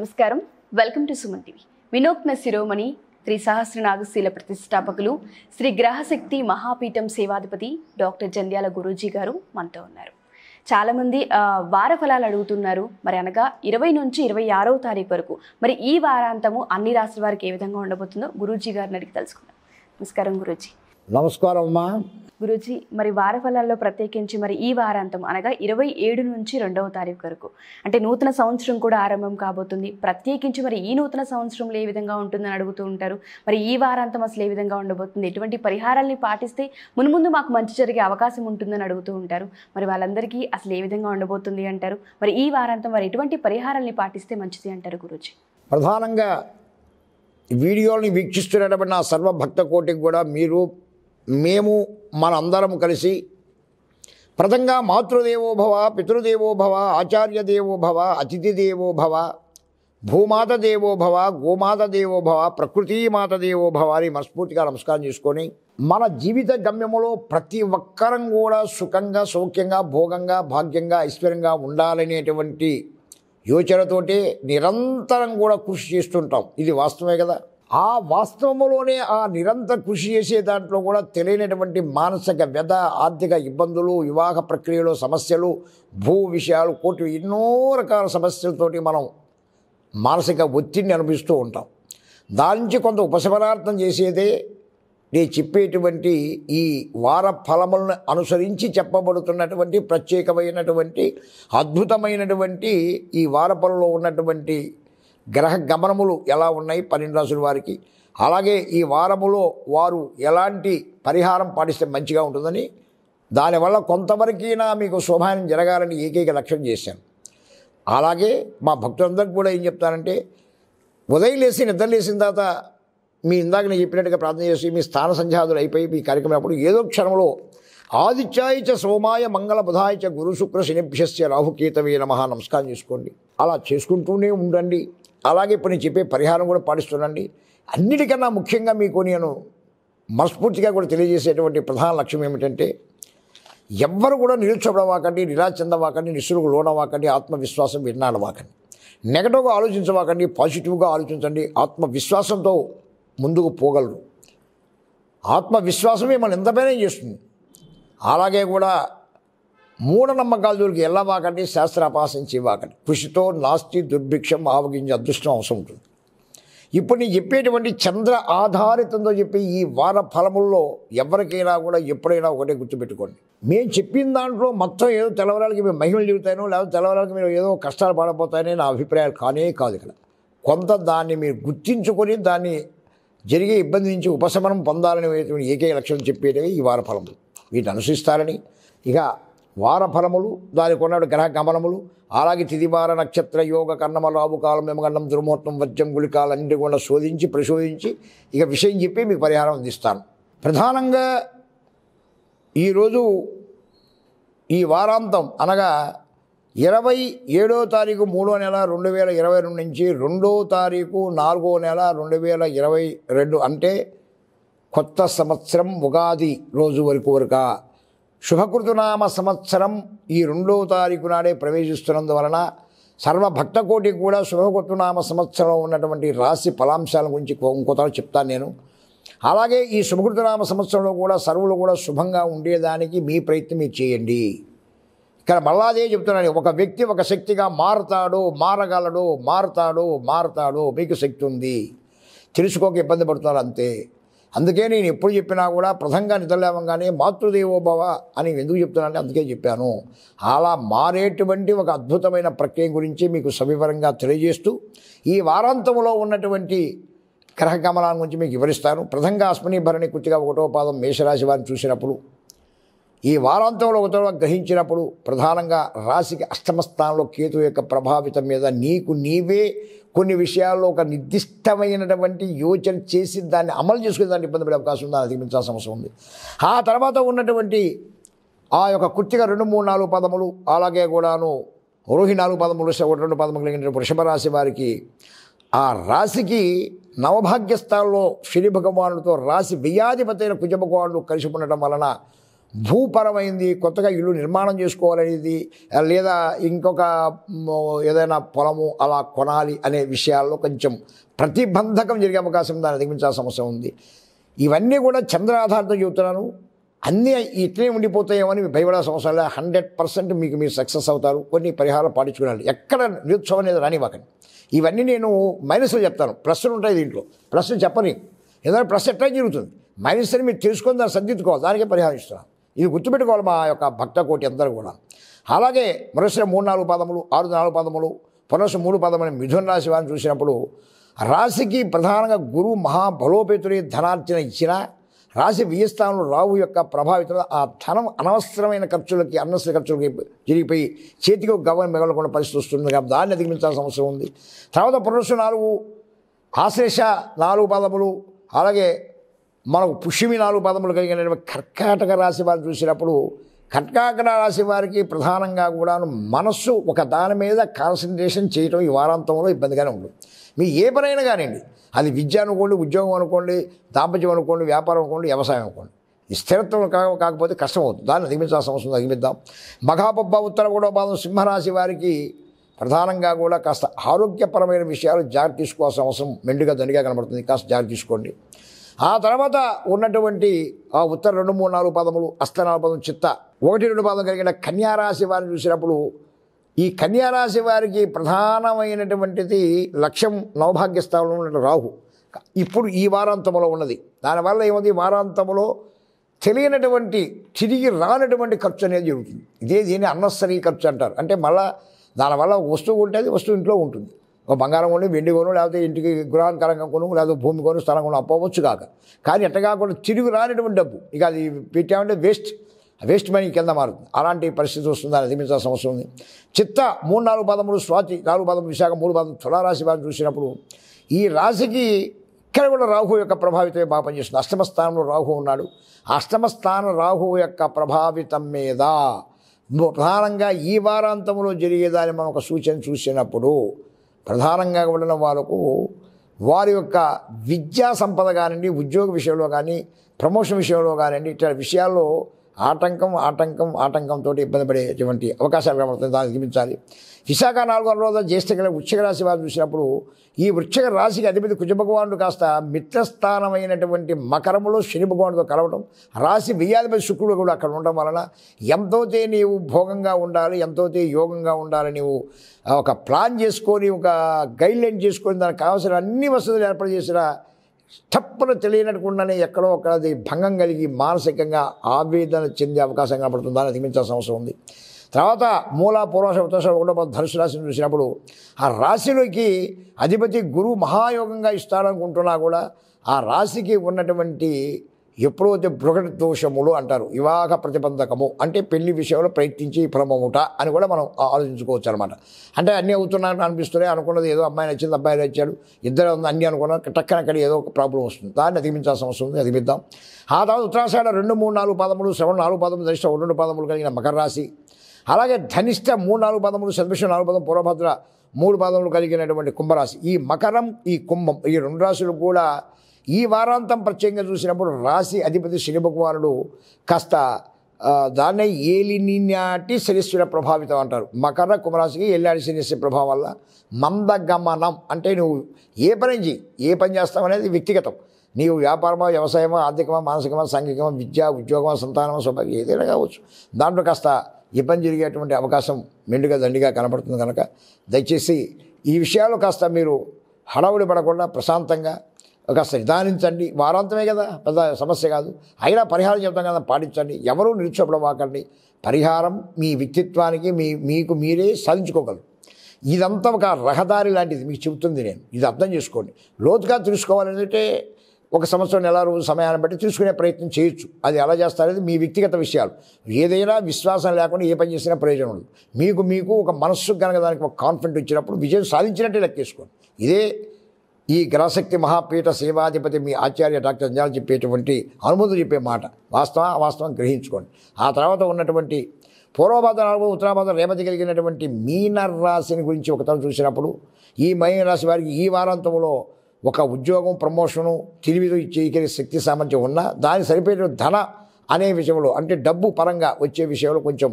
నమస్కారం welcome to Suman TV Shiromani Shri నాగశీల ప్రతిష్టాపకులు శ్రీ గ్రహశక్తి మహాపీఠం సేవాధిపతి డాక్టర్ జంధ్యాల గురూజీ గారు మనతో ఉన్నారు చాలామంది వార ఫలాలు అడుగుతున్నారు మరి అనగా ఇరవై నుంచి ఇరవై ఆరవ తారీఖు వరకు మరి ఈ వారాంతము అన్ని రాష్ట్రాల వారికి ఏ విధంగా ఉండబోతుందో గురూజీ గారిని అడిగి తెలుసుకుందాం నమస్కారం గురూజీ నమస్కారం అమ్మా గురుజీ మరి వార ఫలాల్లో ప్రత్యేకించి మరి ఈ వారాంతం అనగా ఇరవై ఏడు నుంచి రెండవ తారీఖు వరకు అంటే నూతన సంవత్సరం కూడా ఆరంభం కాబోతుంది ప్రత్యేకించి మరి ఈ నూతన సంవత్సరంలో ఏ విధంగా ఉంటుందని అడుగుతూ ఉంటారు మరి ఈ వారాంతం అసలు ఏ విధంగా ఉండబోతుంది ఎటువంటి పరిహారాల్ని పాటిస్తే మునుముందు మాకు మంచి జరిగే అవకాశం ఉంటుందని అడుగుతూ ఉంటారు మరి వాళ్ళందరికీ అసలు ఏ విధంగా ఉండబోతుంది అంటారు మరి ఈ వారాంతం వారు ఎటువంటి పరిహారాల్ని పాటిస్తే మంచిది అంటారు గురుజీ ప్రధానంగా వీడియోని వీక్షిస్తున్నటువంటి నా సర్వభక్త కోటికి కూడా మీరు మేము మనందరం కలిసి ప్రథంగా మాతృదేవోభవ పితృదేవోభవ ఆచార్య దేవోభవ అతిథి దేవోభవ భూమాత దేవోభవ గోమాత దేవోభవ ప్రకృతి మాత దేవోభవ అని మనస్ఫూర్తిగా నమస్కారం చేసుకొని మన జీవిత గమ్యములో ప్రతి ఒక్కరం కూడా సుఖంగా సౌఖ్యంగా భోగంగా భాగ్యంగా ఐశ్వర్యంగా ఉండాలనేటువంటి యోచనతోటే నిరంతరం కూడా కృషి చేస్తుంటాం ఇది వాస్తవే కదా ఆ వాస్తవంలోనే ఆ నిరంతర కృషి చేసే దాంట్లో కూడా తెలియనటువంటి మానసిక వ్యధ ఆర్థిక ఇబ్బందులు వివాహ ప్రక్రియలో సమస్యలు భూ విషయాలు కోటి ఎన్నో రకాల సమస్యలతోటి మనం మానసిక ఒత్తిడిని అనుభవిస్తూ ఉంటాం దాని నుంచి కొంత ఉపశమనార్థం చేసేదే నేను చెప్పేటువంటి ఈ వార ఫలములను అనుసరించి చెప్పబడుతున్నటువంటి ప్రత్యేకమైనటువంటి అద్భుతమైనటువంటి ఈ వార ఫలంలో ఉన్నటువంటి గ్రహ గమనములు ఎలా ఉన్నాయి పన్నెండు రాసుల వారికి అలాగే ఈ వారములో వారు ఎలాంటి పరిహారం పాటిస్తే మంచిగా ఉంటుందని దానివల్ల కొంతవరకైనా మీకు శుభాయం జరగాలని ఏకైక లక్ష్యం చేశాను అలాగే మా భక్తులందరికీ కూడా ఏం చెప్తానంటే ఉదయం లేసి నిద్ర లేచిన తర్వాత మీ ఇందాక నేను చెప్పినట్టుగా ప్రార్థన చేసి మీ స్థాన సంధ్యాదులు అయిపోయి మీ కార్యక్రమం అప్పుడు ఏదో క్షణంలో ఆదిత్యాయ సోమాయ మంగళ బుధాయ చ గురు శుక్ర శనిభ్యస్య రాహుకేతవే నమ నమస్కారం చేసుకోండి అలా చేసుకుంటూనే ఉండండి అలాగే ఇప్పుడు నేను చెప్పే పరిహారం కూడా పాటిస్తుండండి అన్నిటికన్నా ముఖ్యంగా మీకు నేను మనస్ఫూర్తిగా కూడా తెలియజేసేటువంటి ప్రధాన లక్ష్యం ఏమిటంటే ఎవ్వరు కూడా నిరుత్సపడవాకండి నిరాచందవాకండి నిస్సులకు లోనవాకండి ఆత్మవిశ్వాసం విన్నాడవాకండి నెగటివ్గా ఆలోచించవాకండి పాజిటివ్గా ఆలోచించండి ఆత్మవిశ్వాసంతో ముందుకు పోగలరు ఆత్మవిశ్వాసమే మనం ఎంత చేస్తుంది అలాగే కూడా మూఢనమ్మకాలు దొరికి శాస్త్ర అపాసించి వాకండి కృషితో నాస్తి దుర్భిక్షం ఆవగించే అదృష్టం అవసరం ఉంటుంది ఇప్పుడు నేను చెప్పేటువంటి చంద్ర ఆధారితంతో చెప్పి ఈ వార ఫలముల్లో ఎవరికైనా కూడా ఎప్పుడైనా ఒకటే గుర్తుపెట్టుకోండి మేము చెప్పిన దాంట్లో మొత్తం ఏదో తెలవరాలకి మేము మహిమలు చెబుతాను లేదా తెలవరాలకి మీరు ఏదో కష్టాలు పడబోతాయని నా అభిప్రాయాలు కానే కాదు ఇక్కడ కొంత దాన్ని మీరు గుర్తించుకొని దాన్ని జరిగే ఇబ్బంది నుంచి ఉపశమనం పొందాలనే ఏకైక లక్ష్యం చెప్పేటవి ఈ వార ఫలములు వీటి అనుసరిస్తారని ఇక వార ఫలములు దానికి ఉన్నాడు గ్రహ గమనములు అలాగే తిదివార నక్షత్ర యోగ కర్ణమలావు కాలం ఎమగండం దుర్మూర్తం వజ్రం గుళికాలు అన్ని కూడా శోధించి పరిశోధించి ఇక విషయం చెప్పి మీకు పరిహారం అందిస్తాను ప్రధానంగా ఈరోజు ఈ వారాంతం అనగా ఇరవై ఏడో తారీఖు మూడో నెల రెండు వేల ఇరవై రెండు నుంచి రెండో తారీఖు నాలుగో నెల రెండు వేల ఇరవై రెండు అంటే కొత్త సంవత్సరం ఉగాది రోజు వరకు వరక శుభకృతునామ సంవత్సరం ఈ రెండవ తారీఖు నాడే ప్రవేశిస్తున్నందువలన సర్వభక్తకోటికి కూడా శుభకృతునామ సంవత్సరం ఉన్నటువంటి రాశి ఫలాంశాల గురించి ఇంకోతో చెప్తాను నేను అలాగే ఈ శుభకృతునామ సంవత్సరంలో కూడా సర్వులు కూడా శుభంగా ఉండేదానికి మీ ప్రయత్నం మీరు చేయండి ఇక్కడ మళ్ళాదే చెప్తున్నాను ఒక వ్యక్తి ఒక శక్తిగా మారుతాడు మారగలడు మారుతాడు మారుతాడు మీకు శక్తి ఉంది తెలుసుకోక ఇబ్బంది పడుతున్నారు అంతే అందుకే నేను ఎప్పుడు చెప్పినా కూడా ప్రసంగా నిద్రలేవంగానే మాతృదేవోభవ అని ఎందుకు చెప్తున్నానంటే అందుకే చెప్పాను అలా మారేటువంటి ఒక అద్భుతమైన ప్రక్రియ గురించి మీకు సవివరంగా తెలియజేస్తూ ఈ వారాంతంలో ఉన్నటువంటి గ్రహ గమనాల గురించి మీకు వివరిస్తాను ప్రసంగాస్మిని భరణి కుర్తిగా ఒకటో పాదం మేషరాశి వారిని చూసినప్పుడు ఈ వారాంతంలో ఉత్తరం గ్రహించినప్పుడు ప్రధానంగా రాశికి అష్టమ స్థానంలో కేతు యొక్క ప్రభావితం మీద నీకు నీవే కొన్ని విషయాల్లో ఒక నిర్దిష్టమైనటువంటి యోచన చేసి దాన్ని అమలు చేసుకునే దాన్ని ఇబ్బంది పడే అవకాశం ఉందని అధిగమించాల్సిన అవసరం ఉంది ఆ తర్వాత ఉన్నటువంటి ఆ యొక్క కుర్తిగా రెండు మూడు నాలుగు పదములు అలాగే కూడాను రోహి నాలుగు పదములు ఒకటి రెండు పదములు కలిగినటువంటి వృషభ రాశి వారికి ఆ రాశికి నవభాగ్యస్థాల్లో శని భగవానుడితో రాశి వ్యయాధిపతైన కుజ కలిసి ఉండటం వలన భూపరమైంది కొత్తగా ఇల్లు నిర్మాణం చేసుకోవాలనేది లేదా ఇంకొక ఏదైనా పొలము అలా కొనాలి అనే విషయాల్లో కొంచెం ప్రతిబంధకం జరిగే అవకాశం దాన్ని అధిగమించాల్సిన సమస్య ఉంది ఇవన్నీ కూడా చంద్రాధారంతో చెబుతున్నాను అన్నీ ఇట్లే ఉండిపోతాయేమని భయపడాల్సిన అవసరం లేదు హండ్రెడ్ పర్సెంట్ మీకు మీరు సక్సెస్ అవుతారు కొన్ని పరిహారాలు పాటించుకోవాలి ఎక్కడ నిరుత్సవం అనేది రానివ్వకండి ఇవన్నీ నేను మైనస్లు చెప్తాను ప్రశ్నలు ఉంటాయి దీంట్లో ప్లస్లు చెప్పని ఏదైనా ప్రశ్న ఎట్లా జరుగుతుంది మైనస్ అని మీరు తెలుసుకొని దాన్ని సర్దిద్దుకోవాలి దానికే పరిహారం ఇస్తున్నాను ఇది గుర్తుపెట్టుకోవాలి మా యొక్క భక్త కోటి అందరూ కూడా అలాగే మరుసటి మూడు నాలుగు పదములు ఆరు నాలుగు పదములు పునరుసు మూడు పదములు మిథున రాశి వారిని చూసినప్పుడు రాశికి ప్రధానంగా గురువు మహాబలోపేతుని ధనార్చన ఇచ్చిన రాశి వ్యయస్థానంలో రాహు యొక్క ప్రభావితం ఆ ధనం అనవసరమైన ఖర్చులకి అనవసర ఖర్చులకి జరిగిపోయి చేతికి గవ్వని మిగలకుండా పరిస్థితి వస్తుంది కాబట్టి దాన్ని అధిగమించాల్సిన అవసరం ఉంది తర్వాత పునరుసు నాలుగు ఆశ్లేష నాలుగు పదములు అలాగే మనకు పుష్యమి నాలుగు పదములు కలిగిన కర్కాటక రాశి వారిని చూసినప్పుడు కర్కాటక రాశి వారికి ప్రధానంగా కూడా మనస్సు ఒక దాని మీద కాన్సన్ట్రేషన్ చేయడం ఈ వారాంతంలో ఇబ్బందిగానే ఉండదు మీ ఏ పనైనా కానివ్వండి అది విద్య అనుకోండి ఉద్యోగం అనుకోండి దాంపత్యం అనుకోండి వ్యాపారం అనుకోండి వ్యవసాయం అనుకోండి స్థిరత్వం కాకపోతే కష్టం అవుతుంది దాన్ని అధిగమించాల్సిన అవసరం అధిగమిద్దాం మఘాపబ్బ ఉత్తర కూడా పాదం సింహరాశి వారికి ప్రధానంగా కూడా కాస్త ఆరోగ్యపరమైన విషయాలు జాగ్రత్త తీసుకోవాల్సిన అవసరం మెండుగా దండిగా కనబడుతుంది కాస్త జాగ్రత్త తీసుకోండి ఆ తర్వాత ఉన్నటువంటి ఆ ఉత్తర రెండు మూడు నాలుగు పదములు అస్త నాలుగు పదం చిత్త ఒకటి రెండు పదం కలిగిన కన్యారాశి వారిని చూసినప్పుడు ఈ కన్యారాశి వారికి ప్రధానమైనటువంటిది లక్ష్యం నవభాగ్యస్థానంలో ఉన్న రాహు ఇప్పుడు ఈ వారాంతంలో ఉన్నది దానివల్ల ఏముంది వారాంతంలో తెలియనటువంటి తిరిగి రానటువంటి ఖర్చు అనేది జరుగుతుంది ఇదే దీన్ని అన్నసరీ ఖర్చు అంటారు అంటే మళ్ళా దానివల్ల వస్తువు ఉంటుంది వస్తువు ఇంట్లో ఉంటుంది ఒక బంగారం కొను వెండి కొను లేకపోతే ఇంటికి గృహాన్ కరంగం కొను లేకపోతే భూమి కొను స్థలం కొను అప్పవచ్చు కాక కానీ ఎట్ట కాకుండా తిరిగి రానిటువంటి డబ్బు ఇక అది పెట్టామంటే వేస్ట్ వేస్ట్ మనీ కింద మారుతుంది అలాంటి పరిస్థితి వస్తుంది అని అధిగమించాల్సిన అవసరం ఉంది చిత్త మూడు నాలుగు పదములు స్వాతి నాలుగు పదం విశాఖ మూడు పదం తులారాశి వారిని చూసినప్పుడు ఈ రాశికి ఇక్కడ కూడా రాహు యొక్క ప్రభావితమే బాగా పనిచేస్తుంది అష్టమ స్థానంలో రాహు ఉన్నాడు అష్టమ స్థానం రాహు యొక్క ప్రభావితం మీద ప్రధానంగా ఈ వారాంతంలో జరిగేదాన్ని మనం ఒక సూచన చూసినప్పుడు ప్రధానంగా ఉండడం వాళ్ళకు వారి యొక్క విద్యా సంపద కానివ్వండి ఉద్యోగ విషయంలో కానీ ప్రమోషన్ విషయంలో కానివ్వండి ఇట్లా విషయాల్లో ఆటంకం ఆటంకం ఆటంకంతో ఇబ్బంది పడేటువంటి అవకాశాలు కనబడుతుంది దాన్ని గమనించాలి విశాఖ వందల రోజు జ్యేష్ఠగల వృక్షక రాశి వారు చూసినప్పుడు ఈ వృక్షక రాశికి అధిపతి కుజభగవానుడు కాస్త మిత్రస్థానమైనటువంటి మకరములో శని భగవానుడితో కలవడం రాశి వెయ్యాధిపతి శుక్రుడు కూడా అక్కడ ఉండడం వలన ఎంతోతే నీవు భోగంగా ఉండాలి ఎంతోతే యోగంగా ఉండాలి నీవు ఒక ప్లాన్ చేసుకొని ఒక గైడ్లైన్ చేసుకొని దానికి కావాల్సిన అన్ని వసతులు ఏర్పాటు చేసిన స్టప్పున తెలియనట్టుకుండానే ఎక్కడో ఒక భంగం కలిగి మానసికంగా ఆవేదన చెందే అవకాశం కనబడుతుందని అధిగమించాల్సిన అవసరం ఉంది తర్వాత మూల పూర్వశ ఉత్తర ఒకటో ధనుసు రాశిని చూసినప్పుడు ఆ రాశిలోకి అధిపతి గురువు మహాయోగంగా ఇస్తాడనుకుంటున్నా కూడా ఆ రాశికి ఉన్నటువంటి ఎప్పుడైతే బృహడ్ దోషములు అంటారు వివాహ ప్రతిబంధకము అంటే పెళ్లి విషయంలో ప్రయత్నించి ఫలమవుట అని కూడా మనం ఆలోచించుకోవచ్చు అనమాట అంటే అన్నీ అవుతున్నాయని అనిపిస్తున్నాయి అనుకున్నది ఏదో అమ్మాయి నచ్చింది అబ్బాయి నచ్చాడు ఇద్దరు ఉంది అన్నీ అనుకున్నాను టక్కన అక్కడ ఏదో ఒక ప్రాబ్లం వస్తుంది దాన్ని అధిగమించాల్సిన అవసరం ఉంది అధిమిద్దాం ఆ తర్వాత ఉత్తరాషాఢ రెండు మూడు నాలుగు పదములు శ్రవణ నాలుగు పదములు దరిష్ట రెండు పదములు కలిగిన మకర రాశి అలాగే ధనిష్ట మూడు నాలుగు పదములు శతభిష నాలుగు పదం పూర్వభద్ర మూడు పదములు కలిగినటువంటి కుంభరాశి ఈ మకరం ఈ కుంభం ఈ రెండు రాశులు కూడా ఈ వారాంతం ప్రత్యేకంగా చూసినప్పుడు రాశి అధిపతి శని భగవానుడు కాస్త దాన్నే ఏలిని నాటి శనిశ్వర ప్రభావితం అంటారు మకర కుమరాశికి ఏలినాటి శనిశ్వర ప్రభావం వల్ల మందగమనం అంటే నువ్వు ఏ పని చేయి ఏ పని చేస్తావు అనేది వ్యక్తిగతం నీవు వ్యాపారమా వ్యవసాయమా ఆర్థికమా మానసికమా సాంఘికమా విద్య ఉద్యోగమా సంతానమా సౌభాగ్యం ఏదైనా కావచ్చు దాంట్లో కాస్త ఇబ్బంది జరిగేటువంటి అవకాశం మెండుగా దండిగా కనపడుతుంది కనుక దయచేసి ఈ విషయాలు కాస్త మీరు హడావుడి పడకుండా ప్రశాంతంగా కాస్త నిదానించండి వారాంతమే కదా పెద్ద సమస్య కాదు అయినా పరిహారం చెప్తాం కదా పాటించండి ఎవరూ నిరుక్షపడవాకండి పరిహారం మీ వ్యక్తిత్వానికి మీ మీకు మీరే సాధించుకోగలరు ఇదంతా ఒక రహదారి లాంటిది మీకు చెబుతుంది నేను ఇది అర్థం చేసుకోండి లోతుగా తెలుసుకోవాలంటే ఒక సంవత్సరం నెల రోజు సమయాన్ని బట్టి తీసుకునే ప్రయత్నం చేయొచ్చు అది ఎలా చేస్తారనేది మీ వ్యక్తిగత విషయాలు ఏదైనా విశ్వాసం లేకుండా ఏ పని చేసినా ప్రయోజనం ఉండదు మీకు మీకు ఒక మనస్సు కనుక దానికి ఒక కాన్ఫిడెంట్ ఇచ్చినప్పుడు విజయం సాధించినట్టే లెక్కేసుకోండి ఇదే ఈ గ్రహశక్తి మహాపీఠ సేవాధిపతి మీ ఆచార్య డాక్టర్ అంజాలు చెప్పేటువంటి హనుమంతుడు చెప్పే మాట వాస్తవ వాస్తవం గ్రహించుకోండి ఆ తర్వాత ఉన్నటువంటి నాలుగు ఉత్తరాభద్ర రేవతి కలిగినటువంటి మీనరాశిని గురించి ఒకతను చూసినప్పుడు ఈ మీన రాశి వారికి ఈ వారాంతంలో ఒక ఉద్యోగం ప్రమోషను తిరిగి చేయగలిగే శక్తి సామర్థ్యం ఉన్నా దానికి సరిపోయిన ధన అనే విషయంలో అంటే డబ్బు పరంగా వచ్చే విషయంలో కొంచెం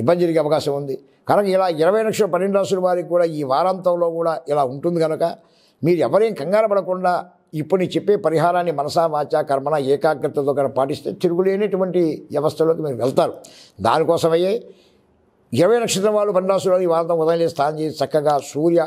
ఇబ్బంది జరిగే అవకాశం ఉంది కనుక ఇలా ఇరవై లక్షల పన్నెండు రాసుల వారికి కూడా ఈ వారాంతంలో కూడా ఇలా ఉంటుంది కనుక మీరు ఎవరేం కంగారు పడకుండా ఇప్పుడు చెప్పే పరిహారాన్ని మనసా వాచ కర్మన ఏకాగ్రతతో కనుక పాటిస్తే తిరుగులేనటువంటి వ్యవస్థలోకి మీరు వెళ్తారు దానికోసమయ్యే ఇరవై నక్షత్రం వాళ్ళు పన్నరాసులు ఈ వారం ఉదయం స్నానం చేసి చక్కగా సూర్య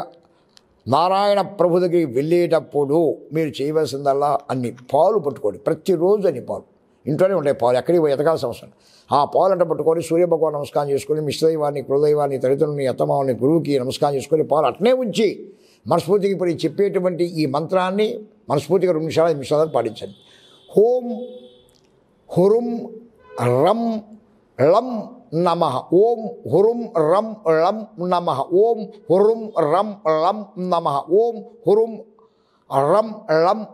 నారాయణ ప్రభు దగ్గరికి వెళ్ళేటప్పుడు మీరు చేయవలసిందల్లా అన్ని పాలు పట్టుకోండి ప్రతిరోజు అన్ని పాలు ఇంట్లోనే ఉండే పాలు ఎక్కడికి పోయి ఎతకాల్సిన అవసరం ఆ పాలు అంట పట్టుకొని సూర్యభగవాన్ నమస్కారం చేసుకొని మిశ్రదైవాన్ని కృదైవాన్ని తల్లిదండ్రుని అత్తమావుని గురువుకి నమస్కారం చేసుకొని పాలు అట్నే ఉంచి manusputi kiri pergi cepet itu bantu ini mantra ani manusputi kalau misalnya misalnya pergi cepet, hom, hurum, ram, lam, nama, om, hurum, ram, lam, nama, om, hurum, ram, lam, nama, om, hurum, రం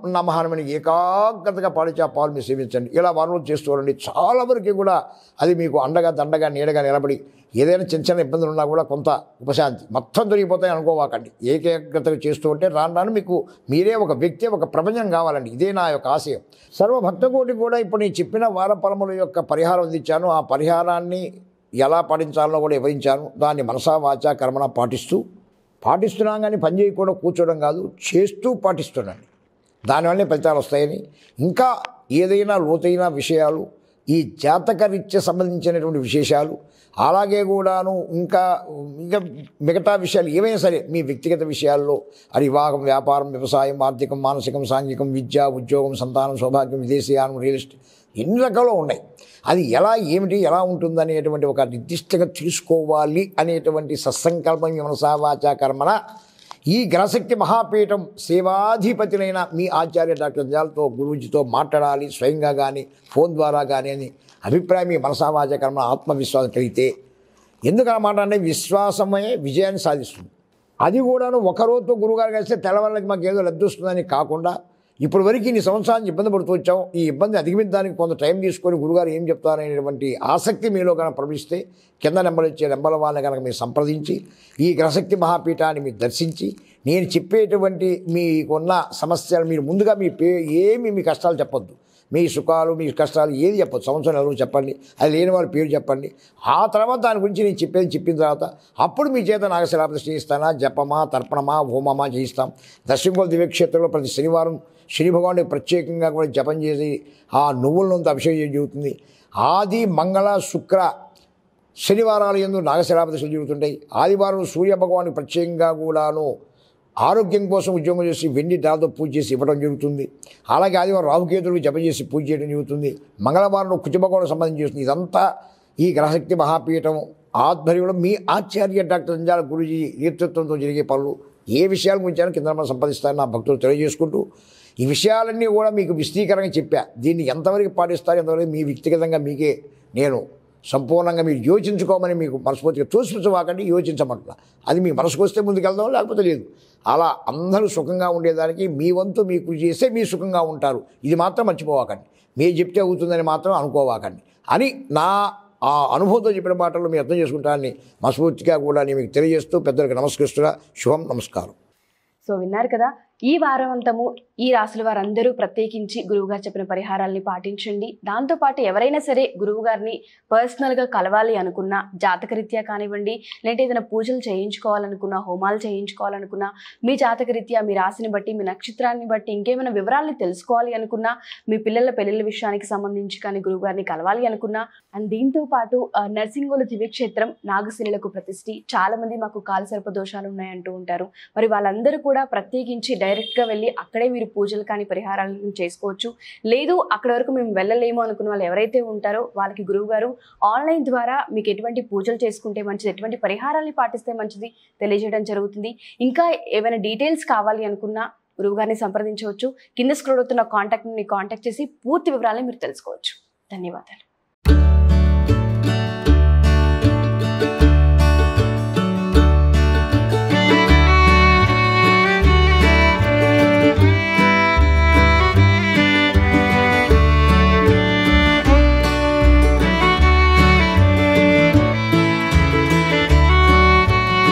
ఉన్న మహానమని ఏకాగ్రతగా పాలించి ఆ పాలు మీరు సేవించండి ఇలా వనరులు చేస్తూ ఉండండి చాలా వరకు కూడా అది మీకు అండగా దండగా నీడగా నిలబడి ఏదైనా చిన్న చిన్న ఇబ్బందులు ఉన్నా కూడా కొంత ఉపశాంతి మొత్తం దొరికిపోతాయి అనుకోవాకండి ఏకాగ్రతగా చేస్తూ ఉంటే రాను రాను మీకు మీరే ఒక వ్యక్తి ఒక ప్రపంచం కావాలండి ఇదే నా యొక్క ఆశయం సర్వభక్తకోటి కూడా ఇప్పుడు నేను చెప్పిన వార పరముల యొక్క పరిహారం అందించాను ఆ పరిహారాన్ని ఎలా పాటించాలో కూడా వివరించాను దాన్ని మనసా వాచ కర్మన పాటిస్తూ పాటిస్తున్నాం కానీ పని చేయకుండా కూర్చోవడం కాదు చేస్తూ పాటిస్తున్నాను దానివల్లే ఫలితాలు వస్తాయని ఇంకా ఏదైనా లోతైన విషయాలు ఈ జాతకరీత్య సంబంధించినటువంటి విశేషాలు అలాగే కూడాను ఇంకా ఇంకా మిగతా విషయాలు ఏమైనా సరే మీ వ్యక్తిగత విషయాల్లో అది వివాహం వ్యాపారం వ్యవసాయం ఆర్థికం మానసికం సాంఘికం విద్య ఉద్యోగం సంతానం సౌభాగ్యం విదేశీయానం రియల్ ఎస్టేట్ ఎన్ని రకాలు ఉన్నాయి అది ఎలా ఏమిటి ఎలా అనేటువంటి ఒక నిర్దిష్టంగా తీసుకోవాలి అనేటువంటి సత్సంకల్పం మనసావాచ కర్మన ఈ గ్రహశక్తి మహాపీఠం సేవాధిపతులైన మీ ఆచార్య డాక్టర్ జాలతో గురువుజీతో మాట్లాడాలి స్వయంగా కానీ ఫోన్ ద్వారా కానీ అని అభిప్రాయం మీ మనసావాచ కర్మ ఆత్మవిశ్వాసం కలిగితే ఎందుకు అన్నమాట అంటే విశ్వాసమే విజయాన్ని సాధిస్తుంది అది కూడాను ఒకరోజుతో గురుగారు కలిస్తే తెల్లవాళ్ళకి మాకు ఏదో లబ్ధి వస్తుందని కాకుండా ఇప్పటి వరకు ఇన్ని సంవత్సరాలు ఇబ్బంది పడుతూ వచ్చాం ఈ ఇబ్బంది అధిగమించడానికి కొంత టైం తీసుకొని గురుగారు ఏం చెప్తారనేటువంటి ఆసక్తి మీలో కనుక ప్రవహిస్తే కింద నెంబర్ ఇచ్చే నెంబర్ల వాళ్ళని కనుక మీరు సంప్రదించి ఈ గ్రహశక్తి మహాపీఠాన్ని మీరు దర్శించి నేను చెప్పేటువంటి మీకున్న సమస్యలు మీరు ముందుగా మీ పే ఏమి మీ కష్టాలు చెప్పొద్దు మీ సుఖాలు మీ కష్టాలు ఏది చెప్పదు సంవత్సరం నెలలు చెప్పండి అది లేని వారి పేరు చెప్పండి ఆ తర్వాత దాని గురించి నేను చెప్పేది చెప్పిన తర్వాత అప్పుడు మీ చేత నాగశిలాపతి చేయిస్తానా జపమా తర్పణమా హోమమా చేయిస్తాం దశంగోల్ దివ్యక్షేత్రంలో ప్రతి శనివారం శని భగవానుడికి ప్రత్యేకంగా కూడా జపం చేసి ఆ నువ్వుల నుంచి అభిషేకం జరుగుతుంది ఆది మంగళ శుక్ర శనివారాలు ఎందు నాగశిలాపతి జరుగుతుంటాయి ఆదివారం సూర్య భగవానికి ప్రత్యేకంగా కూడాను ఆరోగ్యం కోసం ఉద్యోగం చేసి వెండి దాదాపు పూజ చేసి ఇవ్వడం జరుగుతుంది అలాగే ఆదివారం రాహుకేతులకు జప చేసి పూజ చేయడం జరుగుతుంది మంగళవారం కుటుంబకోణం సంబంధించి ఇదంతా ఈ గ్రహశక్తి మహాపీఠం ఆధ్వర్యంలో మీ ఆచార్య డాక్టర్ అంజాల గురుజీ నేతృత్వంతో జరిగే పనులు ఏ విషయాల గురించి కింద మనం సంపాదిస్తారని నా భక్తులు తెలియజేసుకుంటూ ఈ విషయాలన్నీ కూడా మీకు విస్తీకరంగా చెప్పా దీన్ని ఎంతవరకు పాటిస్తారు ఎంతవరకు మీ వ్యక్తిగతంగా మీకే నేను సంపూర్ణంగా మీరు యోచించుకోమని మీకు మనస్ఫూర్తిగా తోసిపుచ్చవాకండి యోచించమంటున్నా అది మీ మనసుకు వస్తే ముందుకెళ్దాం లేకపోతే లేదు అలా అందరూ సుఖంగా ఉండేదానికి మీ వంతు మీ కృషి చేస్తే మీ సుఖంగా ఉంటారు ఇది మాత్రం మర్చిపోవాకండి మీరు చెప్తే అవుతుందని మాత్రం అనుకోవాకండి అని నా ఆ అనుభవంతో చెప్పిన మాటలు మీరు అర్థం చేసుకుంటారని మనస్ఫూర్తిగా కూడా నేను మీకు తెలియజేస్తూ పెద్దలకు నమస్కరిస్తున్నా శుభం నమస్కారం సో విన్నారు కదా ఈ వారవంతము ఈ రాసుల వారందరూ ప్రత్యేకించి గురువుగారు చెప్పిన పరిహారాల్ని పాటించండి దాంతోపాటు ఎవరైనా సరే గురువు గారిని పర్సనల్గా కలవాలి అనుకున్నా జాతకరీత్యా కానివ్వండి లేదంటే ఏదైనా పూజలు చేయించుకోవాలనుకున్నా హోమాలు చేయించుకోవాలనుకున్నా మీ జాతకరీత్యా మీ రాశిని బట్టి మీ నక్షత్రాన్ని బట్టి ఇంకేమైనా వివరాలని తెలుసుకోవాలి అనుకున్నా మీ పిల్లల పెళ్ళిళ్ళ విషయానికి సంబంధించి కానీ గురువు గారిని కలవాలి అనుకున్నా అండ్ దీంతో పాటు నర్సింగోలు దివ్యక్షేత్రం నాగశిలకు ప్రతిష్ఠి చాలామంది మాకు కాలసర్ప దోషాలు ఉన్నాయంటూ ఉంటారు మరి వాళ్ళందరూ కూడా ప్రత్యేకించి డైరెక్ట్గా వెళ్ళి అక్కడే మీరు పూజలు కానీ పరిహారాలను చేసుకోవచ్చు లేదు అక్కడ వరకు మేము వెళ్ళలేము అనుకున్న వాళ్ళు ఎవరైతే ఉంటారో వాళ్ళకి గురువుగారు ఆన్లైన్ ద్వారా మీకు ఎటువంటి పూజలు చేసుకుంటే మంచిది ఎటువంటి పరిహారాన్ని పాటిస్తే మంచిది తెలియజేయడం జరుగుతుంది ఇంకా ఏమైనా డీటెయిల్స్ కావాలి అనుకున్నా గురువుగారిని సంప్రదించవచ్చు కింద స్క్రోడ్ అవుతున్న కాంటాక్ట్ని కాంటాక్ట్ చేసి పూర్తి వివరాలను మీరు తెలుసుకోవచ్చు ధన్యవాదాలు